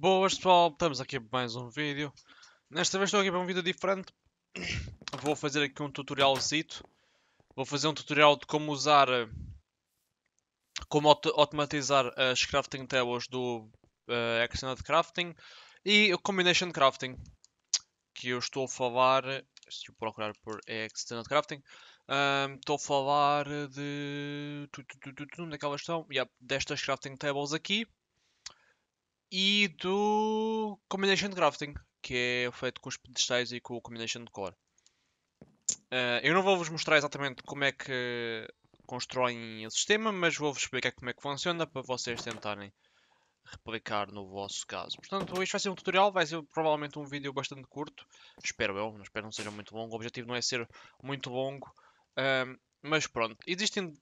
Boas pessoal, estamos aqui para mais um vídeo. Nesta vez estou aqui para um vídeo diferente. Vou fazer aqui um tutorialzito. Vou fazer um tutorial de como usar... Eh, como automatizar as crafting tables do uh, Crafting e o Combination Crafting. Que eu estou a falar... Se eu procurar por Actioned Crafting... Um, estou a falar de... Onde é que elas estão? Yep, destas crafting tables aqui e do Combination Crafting, que é feito com os pedestais e com o Combination Core. Uh, eu não vou-vos mostrar exatamente como é que constroem o sistema, mas vou-vos explicar como é que funciona para vocês tentarem replicar no vosso caso. Portanto, isto vai ser um tutorial, vai ser provavelmente um vídeo bastante curto, espero eu, espero não seja muito longo, o objetivo não é ser muito longo, uh, mas pronto, existem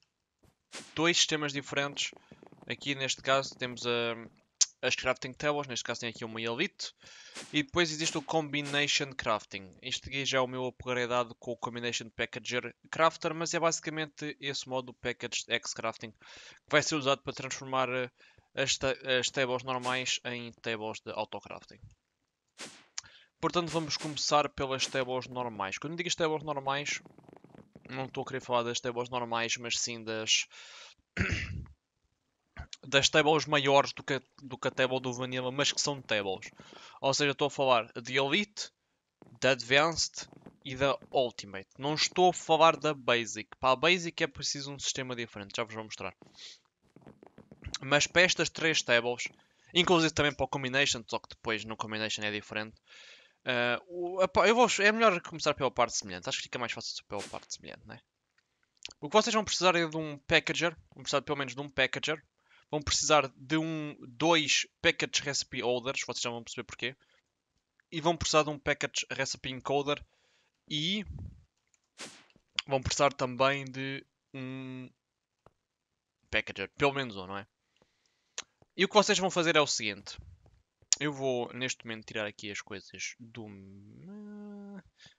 dois sistemas diferentes, aqui neste caso temos a as crafting tables, neste caso tem aqui uma elite. E depois existe o combination crafting. Este aqui já é o meu upgradeado com o combination packager crafter, mas é basicamente esse modo package X crafting que vai ser usado para transformar eh, as, as tables normais em tables de autocrafting. Portanto, vamos começar pelas tables normais. Quando digo as tables normais, não estou a querer falar das tables normais, mas sim das das tables maiores do que, do que a table do Vanilla, mas que são tables. Ou seja, estou a falar de Elite, da Advanced e da Ultimate. Não estou a falar da Basic. Para a Basic é preciso um sistema diferente, já vos vou mostrar. Mas para estas três tables, inclusive também para o Combination, só que depois no Combination é diferente. Uh, eu vou, é melhor começar pela parte semelhante. Acho que fica mais fácil pela parte semelhante, né? O que vocês vão precisar é de um packager. Vão precisar pelo menos de um packager vão precisar de um, dois package recipe holders, vocês já vão perceber porquê, e vão precisar de um package recipe encoder e vão precisar também de um packager, pelo menos um, não é? E o que vocês vão fazer é o seguinte. Eu vou neste momento tirar aqui as coisas do.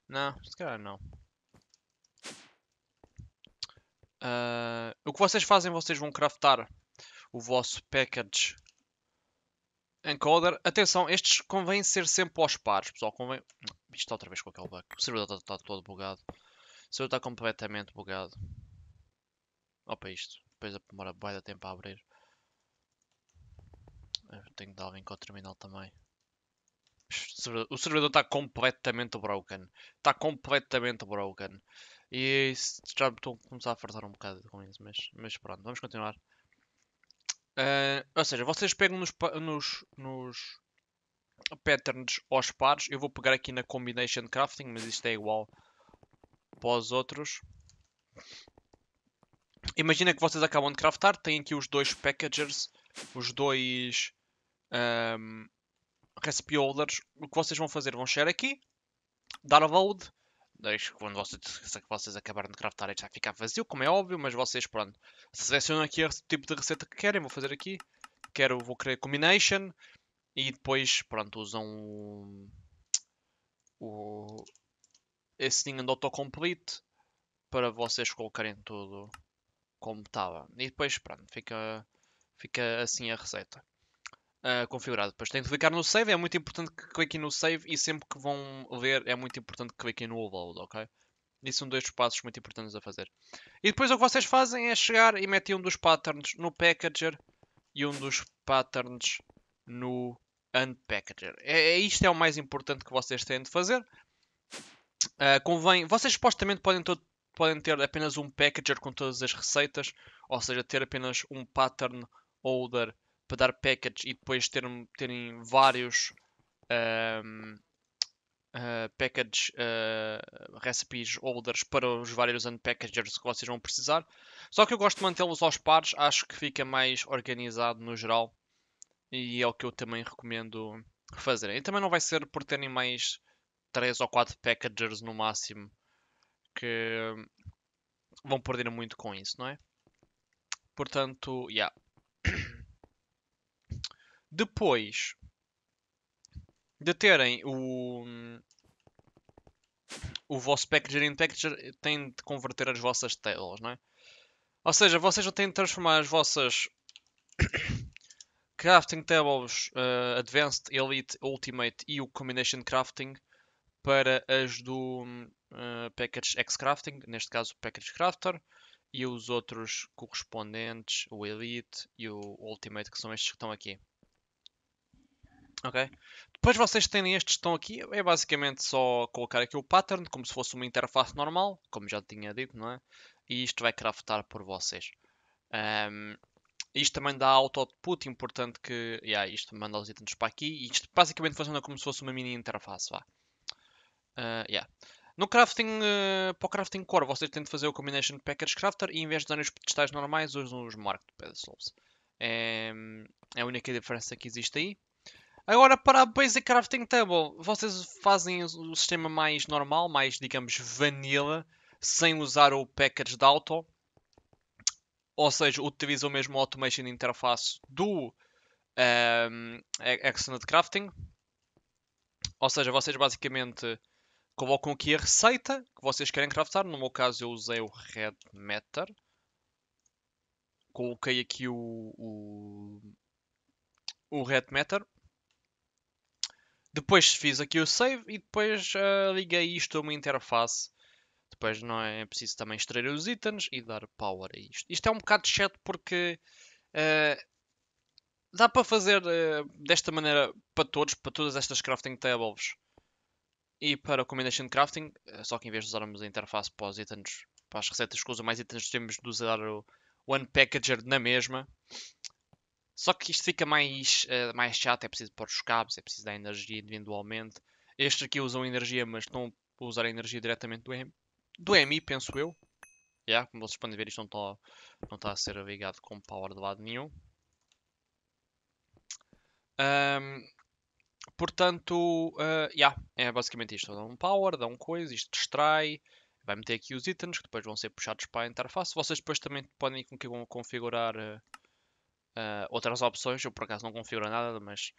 Não, se calhar não. Uh, o que vocês fazem, vocês vão craftar o vosso package encoder. Atenção, estes convém ser sempre aos pares, pessoal. Convém... Isto está outra vez com aquele bug. O servidor está, está todo bugado. O servidor está completamente bugado. Opa, isto. Depois demora vai dar tempo a abrir. Eu tenho de dar com o terminal também. O servidor está completamente broken. Está completamente broken. E já estou a começar a fartar um bocado com isso, mas, mas pronto, vamos continuar. Uh, ou seja, vocês pegam nos, nos, nos patterns aos pares. Eu vou pegar aqui na combination crafting, mas isto é igual para os outros. Imagina que vocês acabam de craftar, têm aqui os dois packagers, os dois um, recipe holders. O que vocês vão fazer? Vão chegar aqui, dar a load Deixo quando vocês, vocês acabarem de craftar ele já ficar vazio, como é óbvio, mas vocês, pronto, selecionam aqui o tipo de receita que querem, vou fazer aqui. Quero, vou querer combination e depois, pronto, usam o, o esse thing de autocomplete para vocês colocarem tudo como estava. E depois, pronto, fica, fica assim a receita. Eh, configurado. Depois tem de clicar no save, é muito importante que cliquem no save e sempre que vão ler é muito importante que cliquem no upload, ok? Isso são dois passos muito importantes a fazer. E depois o que vocês fazem é chegar e metem um dos patterns no packager e um dos patterns no unpackager. É, é isto é o mais importante que vocês têm de fazer. Uh, convém, vocês supostamente podem, todo, podem ter apenas um packager com todas as receitas, ou seja, ter apenas um pattern holder para dar packages e depois ter, terem vários um, uh, ah, package uh, ah, recipes holders para os vários unpackagers que vocês vão precisar. Só que eu gosto de mantê-los aos pares, acho que fica mais organizado no geral e é o que eu também recomendo fazerem. E também não vai ser por terem mais 3 ou 4 packagers no máximo que vão perder muito com isso, não é? Portanto, yeah, depois de terem o, o vosso packager in packager, têm de converter as vossas tables, não é? Ou seja, vocês já têm de transformar as vossas crafting tables uh, Advanced, Elite, Ultimate e o Combination Crafting para as do uh, Package X Crafting, neste caso o Package Crafter, e os outros correspondentes, o Elite e o Ultimate, que são estes que estão aqui. Ok? Depois vocês têm estes que estão aqui, é basicamente só colocar aqui o pattern, como se fosse uma interface normal, como já tinha dito, não é? E isto vai craftar por vocês. Um, isto também dá auto-output, importante que... Yeah, isto manda os itens para aqui. Isto basicamente funciona como se fosse uma mini interface, vá. Uh, yeah. No crafting, uh, para o crafting core, vocês têm de fazer o combination package crafter e em vez de usarem os pedestais normais, usam os marked pedestals. É, é a única diferença que existe aí. Agora, para a Basic Crafting Table, vocês fazem o sistema mais normal, mais, digamos, vanilla, sem usar o package de auto. Ou seja, utilizam mesmo a automation interface do um, ehm, Excellent Crafting. Ou seja, vocês basicamente colocam aqui a receita que vocês querem craftar. No meu caso, eu usei o Red Matter. Coloquei aqui o, o, o Red Matter. Depois fiz aqui o save e depois uh, liguei isto a uma interface. Depois não é preciso também extrair os itens e dar power a isto. Isto é um bocado chato porque uh, dá para fazer uh, desta maneira para todos, para todas estas crafting tables e para o combination crafting, só que em vez de usarmos a interface para os itens, para as receitas que usam mais itens, temos de usar o, o Unpackager na mesma. Só que isto fica mais, uh, mais chato, é preciso pôr os cabos, é preciso dar energia individualmente. Estes aqui usam energia, mas estão a usar a energia diretamente do, do MI, penso eu. Yeah, como vocês podem ver, isto não está não tá a ser ligado com power de lado nenhum. Um, portanto, uh, eh, yeah, é basicamente isto. Dá um power, dá um coisa, isto distrai. Vai meter aqui os itens que depois vão ser puxados para a interface. Vocês depois também podem com que vão configurar... Uh, Uh, outras opções, eu por acaso não configuro nada, mas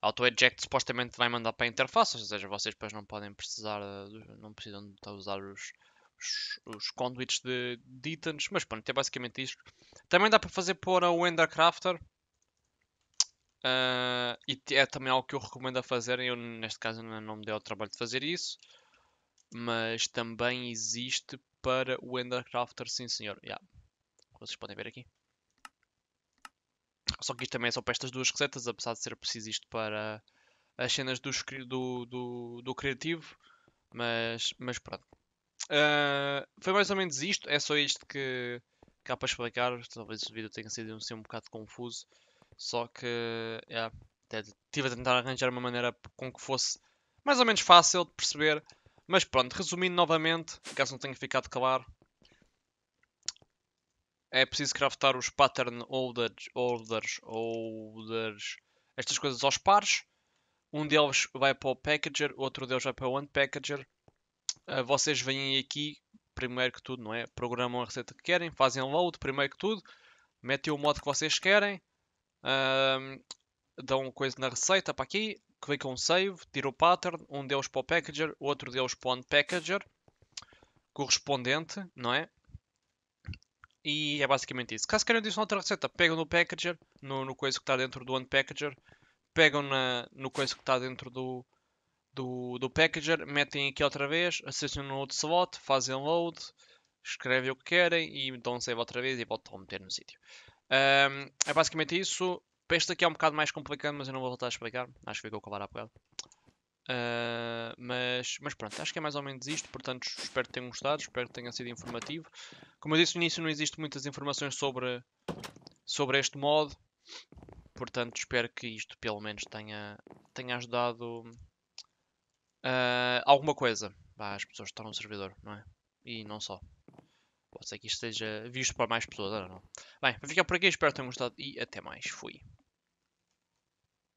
auto-eject supostamente vai mandar para a interface, ou seja, vocês depois não podem precisar, ah, não precisam de usar os, os, os conduits de, de itens, mas pronto, é basicamente isto. Também dá para fazer por o Ender Crafter, Uh, e é também algo que eu recomendo a fazerem. Eu, neste caso, não me dei ao trabalho de fazer isso. Mas também existe para o Endercrafter, sim senhor. Yeah. Vocês podem ver aqui. Só que isto também é só para estas duas receitas, apesar de ser preciso isto para as cenas do, do, do, do criativo. Mas, mas pronto. Uh, foi mais ou menos isto. É só isto que, que há para explicar. Talvez o vídeo tenha sido assim, um bocado confuso. Só que yeah, estive a tentar arranjar uma maneira com que fosse mais ou menos fácil de perceber. Mas pronto, resumindo novamente, caso não tenha ficado claro, é preciso craftar os pattern orders, orders, orders, estas coisas aos pares. Um deles vai para o packager, outro deles vai para o unpackager. Ah, vocês vêm aqui, primeiro que tudo, não é? Programam a receita que querem, fazem load, primeiro que tudo, metem o modo que vocês querem, dão coisa na receita para aqui, clicam save, tiram o pattern, um deles para o packager, outro deles para o unpackager correspondente, não é? E é basicamente isso. Caso queiram adicionar outra receita, pegam no packager, no, no coisa que está dentro do One Packager, pegam na, no coisa que está dentro do, do, do packager, metem aqui outra vez, acessam no outro slot, fazem load, escrevem o que querem e dão save outra vez e voltam a meter no sítio. Um, é basicamente isso. Este aqui é um bocado mais complicado, mas eu não vou voltar a explicar. Acho que ficou claro a bocado. Uh, mas, mas pronto, acho que é mais ou menos isto. Portanto, espero que tenham gostado, espero que tenha sido informativo. Como eu disse no início, não existe muitas informações sobre, sobre este mod. Portanto, espero que isto pelo menos tenha, tenha ajudado uh, alguma coisa. às as pessoas que estão no servidor, não é? E não só. Pode ser que isto seja visto para mais pessoas, não, não. Bem, vou ficar por aqui, espero que tenham gostado e até mais. Fui.